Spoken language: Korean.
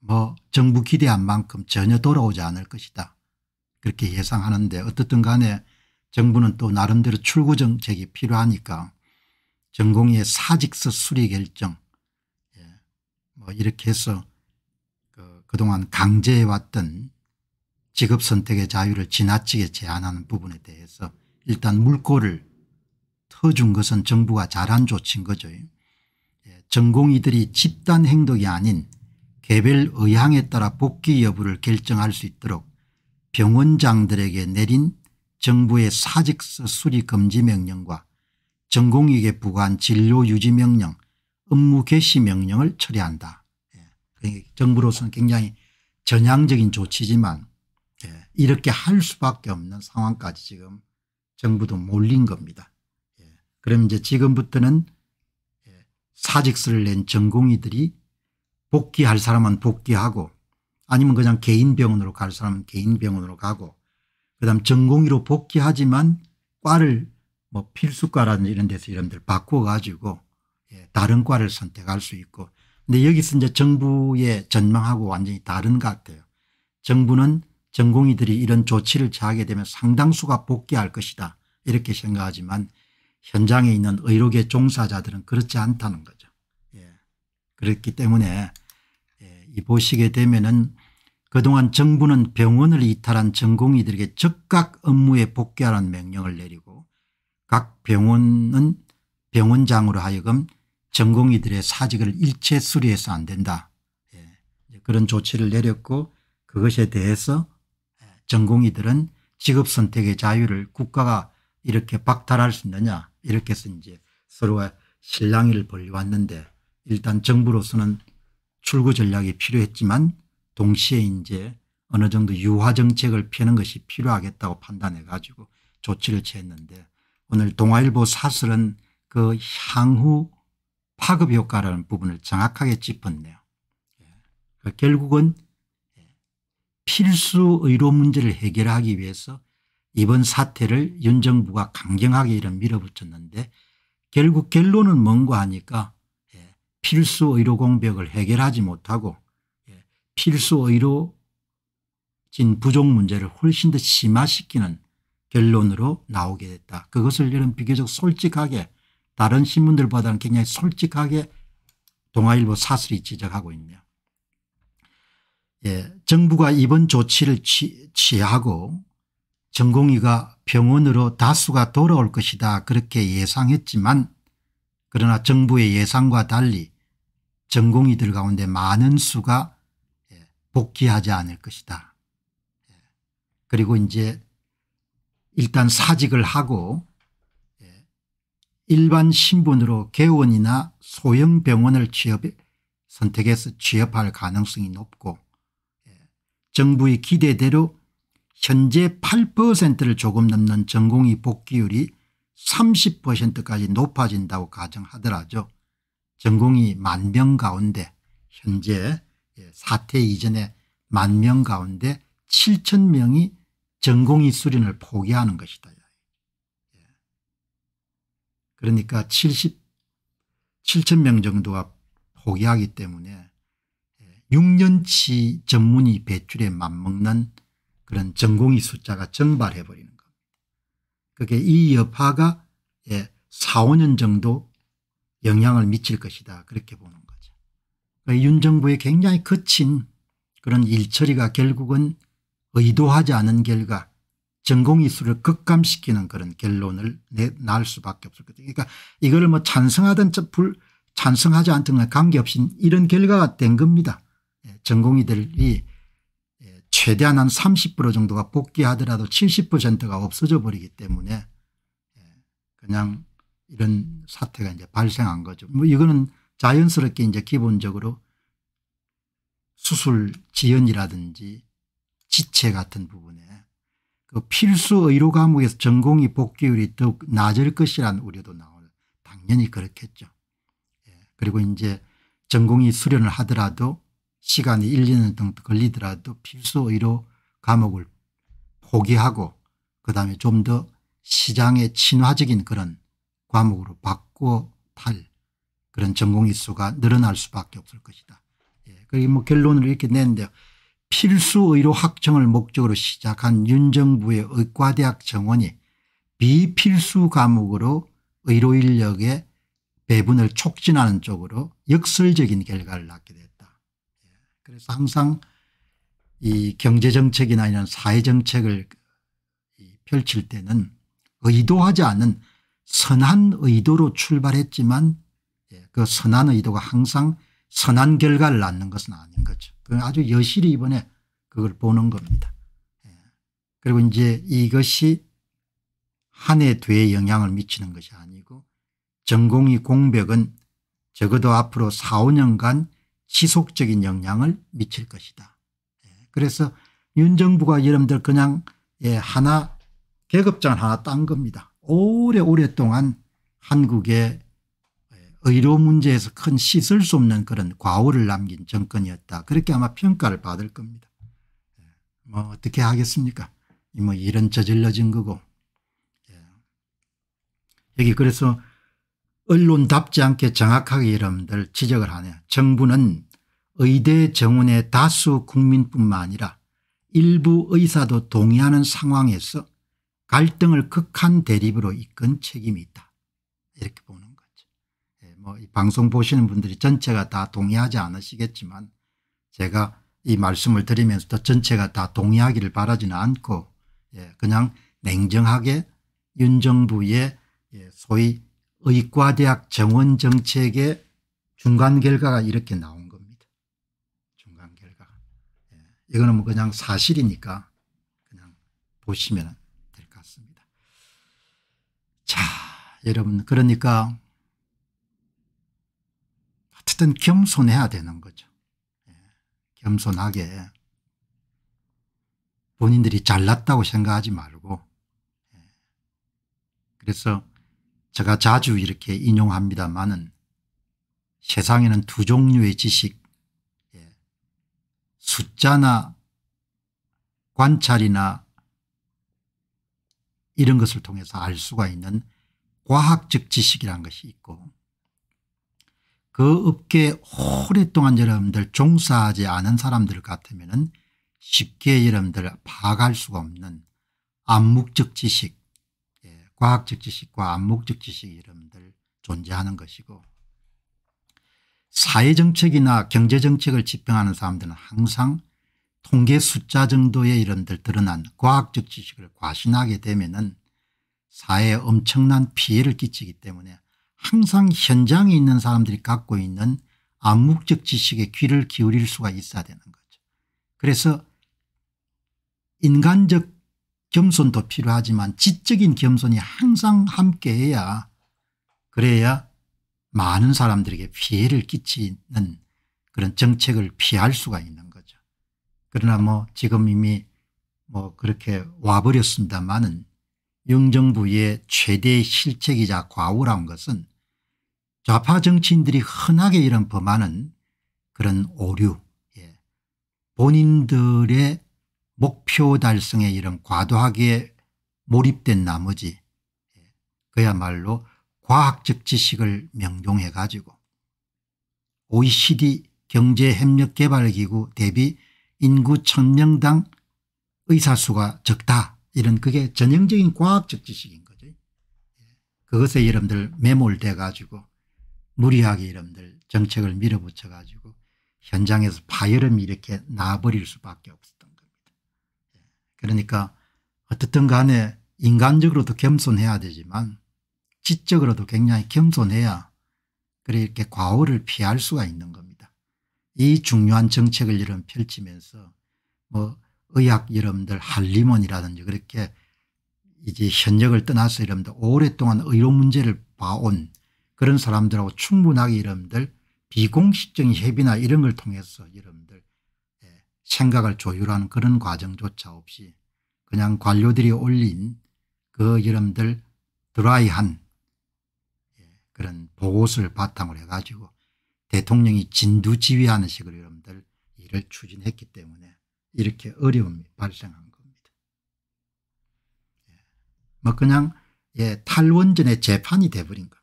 뭐 정부 기대한 만큼 전혀 돌아오지 않을 것이다. 그렇게 예상하는데 어떻든 간에 정부는 또 나름대로 출구 정책이 필요하니까 전공의 사직서 수리 결정 예. 뭐 이렇게 해서 그 그동안 강제해왔던 직업 선택의 자유를 지나치게 제한하는 부분에 대해서 일단 물꼬를 터준 것은 정부가 잘한 조치인 거죠. 예. 전공의들이 집단 행동이 아닌 개별 의향에 따라 복귀 여부를 결정할 수 있도록 병원장들에게 내린 정부의 사직서 수리 금지 명령과 전공의에 부과한 진료 유지 명령 업무 개시 명령을 처리한다. 예. 그러니까 정부로서는 굉장히 전향적인 조치지만 예, 이렇게 할 수밖에 없는 상황까지 지금 정부도 몰린 겁니다. 예. 그럼 이제 지금부터는 사직서를 낸 전공의들이 복귀할 사람은 복귀하고 아니면 그냥 개인 병원으로 갈 사람은 개인 병원으로 가고 그다음 전공의로 복귀하지만 과를 뭐 필수과라든지 이런 데서 이런들 바꿔 가지고 예, 다른 과를 선택할 수 있고 근데 여기서 이제 정부의 전망하고 완전히 다른 것 같아요. 정부는 전공의들이 이런 조치를 취하게 되면 상당수가 복귀할 것이다 이렇게 생각하지만 현장에 있는 의료계 종사자들은 그렇지 않다는 거죠. 그렇기 때문에 예, 이 보시게 되면은 그동안 정부는 병원을 이탈한 전공의들에게 즉각 업무에 복귀하라는 명령을 내리고 각 병원은 병원장으로 하여금 전공의들의 사직을 일체 수리해서 안 된다. 예. 그런 조치를 내렸고 그것에 대해서 예, 전공의들은 직업 선택의 자유를 국가가 이렇게 박탈할 수 있느냐 이렇게 해서 이제 서로가 실랑이를 벌려왔는데 일단 정부로서는 출구 전략이 필요했지만 동시에 이제 어느 정도 유화 정책을 펴는 것이 필요하겠다고 판단해 가지고 조치를 취했는데 오늘 동아일보 사설은 그 향후 파급 효과라는 부분을 정확하게 짚었네요. 예. 결국은 필수 의료 문제를 해결하기 위해서 이번 사태를 윤 정부가 강경하게 이런 밀어붙였는데 결국 결론은 뭔가 하니까 필수 의료 공백을 해결하지 못하고 예, 필수 의료 진 부족 문제를 훨씬 더 심화시키는 결론으로 나오게 됐다. 그것을 이런 비교적 솔직하게 다른 신문들보다는 굉장히 솔직하게 동아일보 사슬이 지적하고 있네요. 예, 정부가 이번 조치를 취, 하고 전공의가 병원으로 다수가 돌아올 것이다 그렇게 예상했지만 그러나 정부의 예상과 달리 전공의들 가운데 많은 수가 예, 복귀하지 않을 것이다. 예. 그리고 이제 일단 사직을 하고 예, 일반 신분으로 개원이나 소형병원을 취업 선택해서 취업할 가능성이 높고 정부의 기대대로 현재 8%를 조금 넘는 전공의 복귀율이 30%까지 높아진다고 가정하더라도 전공이 만 명 가운데 현재 예, 사태 이전에 만 명 가운데 7천 명이 전공이 수련을 포기하는 것이다. 예. 그러니까 70, 7천 명 정도가 포기하기 때문에 6년치 전문의 배출에 맞먹는 그런 전공의 숫자가 증발해버리는 그게 이 여파가 예, 4, 5년 정도 영향을 미칠 것이다 그렇게 보는 거죠. 그러니까 윤 정부의 굉장히 거친 그런 일처리가 결국은 의도하지 않은 결과 전공이수를 급감시키는 그런 결론을 낼 수밖에 없을 거다. 그러니까 이거를 뭐 찬성하든 불 찬성하지 않든 관계없이 이런 결과가 된 겁니다. 예, 전공이들이 최대한 한 30% 정도가 복귀하더라도 70%가 없어져 버리기 때문에 예, 그냥 이런 사태가 이제 발생한 거죠. 뭐 이거는 자연스럽게 이제 기본적으로 수술 지연이라든지 지체 같은 부분에 그 필수 의료 과목에서 전공이 복귀율이 더욱 낮을 것이란 우려도 나올 당연히 그렇겠죠. 예. 그리고 이제 전공이 수련을 하더라도 시간이 1, 2년 등 걸리더라도 필수 의료 과목을 포기하고 그다음에 좀 더시장에 친화적인 그런 과목으로 바꾸어 팔 그런 전공의 수가 늘어날 수밖에 없을 것이다. 예. 그게 뭐 결론을 이렇게 냈는데 필수 의료 확정을 목적으로 시작한 윤 정부의 의과대학 정원이 비필수 과목으로 의료 인력의 배분을 촉진하는 쪽으로 역설적인 결과를 낳게 됐다. 그래서 항상 이 경제정책이나 이런 사회정책을 펼칠 때는 의도하지 않은 선한 의도로 출발했지만 예, 그 선한 의도가 항상 선한 결과를 낳는 것은 아닌 거죠. 그 아주 여실히 이번에 그걸 보는 겁니다. 예. 그리고 이제 이것이 한해 뒤에 영향을 미치는 것이 아니고 전공의 공백은 적어도 앞으로 4, 5년간 지속적인 영향을 미칠 것이다. 예, 그래서 윤 정부가 여러분들 그냥 예, 하나 계급장 하나 딴 겁니다. 오래 오랫동안 한국의 예, 의료 문제에서 큰 씻을 수 없는 그런 과오를 남긴 정권이었다. 그렇게 아마 평가를 받을 겁니다. 뭐 어떻게 하겠습니까 뭐 이런 저질러진 거고 여기 그래서 언론답지 않게 정확하게 여러분들 지적을 하네요. 정부는 의대 정원의 다수 국민뿐만 아니라 일부 의사도 동의하는 상황에서 갈등을 극한 대립으로 이끈 책임이 있다. 이렇게 보는 거죠. 예, 뭐 방송 보시는 분들이 전체가 다 동의하지 않으시겠지만 제가 이 말씀을 드리면서도 전체가 다 동의하기를 바라지는 않고 예, 그냥 냉정하게 윤 정부의 예, 소위 의과대학 정원 정책의 중간 결과가 이렇게 나온 겁니다. 중간 결과 예. 이거는 뭐 그냥 사실이니까 그냥 보시면 될 것 같습니다. 자, 여러분 그러니까 어쨌든 겸손해야 되는 거죠. 예. 겸손하게 본인들이 잘났다고 생각하지 말고 예. 그래서 제가 자주 이렇게 인용합니다만은 세상에는 두 종류의 지식 예, 숫자나 관찰이나 이런 것을 통해서 알 수가 있는 과학적 지식이라는 것이 있고 그 업계에 오랫동안 여러분들 종사하지 않은 사람들 같으면 쉽게 여러분들 파악할 수가 없는 암묵적 지식 과학적 지식과 안목적 지식 이름들 존재하는 것이고 사회정책이나 경제정책을 집행하는 사람들은 항상 통계 숫자 정도의 이름들 드러난 과학적 지식을 과신하게 되면 은 사회에 엄청난 피해를 끼치기 때문에 항상 현장에 있는 사람들이 갖고 있는 암묵적 지식에 귀를 기울일 수가 있어야 되는 거죠. 그래서 인간적 겸손도 필요하지만 지적인 겸손이 항상 함께해야 그래야 많은 사람들에게 피해를 끼치는 그런 정책을 피할 수가 있는 거죠. 그러나 뭐 지금 이미 뭐 그렇게 와버렸습니다만은 영정부의 최대 실책이자 과오라는 것은 좌파 정치인들이 흔하게 이런 범하는 그런 오류 예, 본인들의 목표 달성에 이런 과도하게 몰입된 나머지 예, 그야말로 과학적 지식을 명종해 가지고 OECD 경제협력개발기구 대비 인구 1000명당 의사수가 적다 이런 그게 전형적인 과학적 지식인 거죠. 예, 그것에 여러분들 매몰돼 가지고 무리하게 여러분들 정책을 밀어붙여 가지고 현장에서 파열음이 이렇게 나버릴 수밖에 없습니다. 그러니까 어떻든 간에 인간적으로도 겸손해야 되지만 지적으로도 굉장히 겸손해야 그렇게 과오를 피할 수가 있는 겁니다. 이 중요한 정책을 이런 펼치면서 뭐 의학 여러분들 할리몬이라든지 그렇게 이제 현역을 떠나서 여러분들 오랫동안 의료 문제를 봐온 그런 사람들하고 충분하게 여러분들 비공식적인 협의나 이런 걸 통해서 여러분들 생각을 조율하는 그런 과정조차 없이 그냥 관료들이 올린 그 이름들 드라이한 예, 그런 보고서를 바탕으로 해가지고 대통령이 진두지휘하는 식으로 여러분들 일을 추진했기 때문에 이렇게 어려움이 발생한 겁니다. 예. 뭐 그냥 예, 탈원전의 재판이 돼버린 거예요.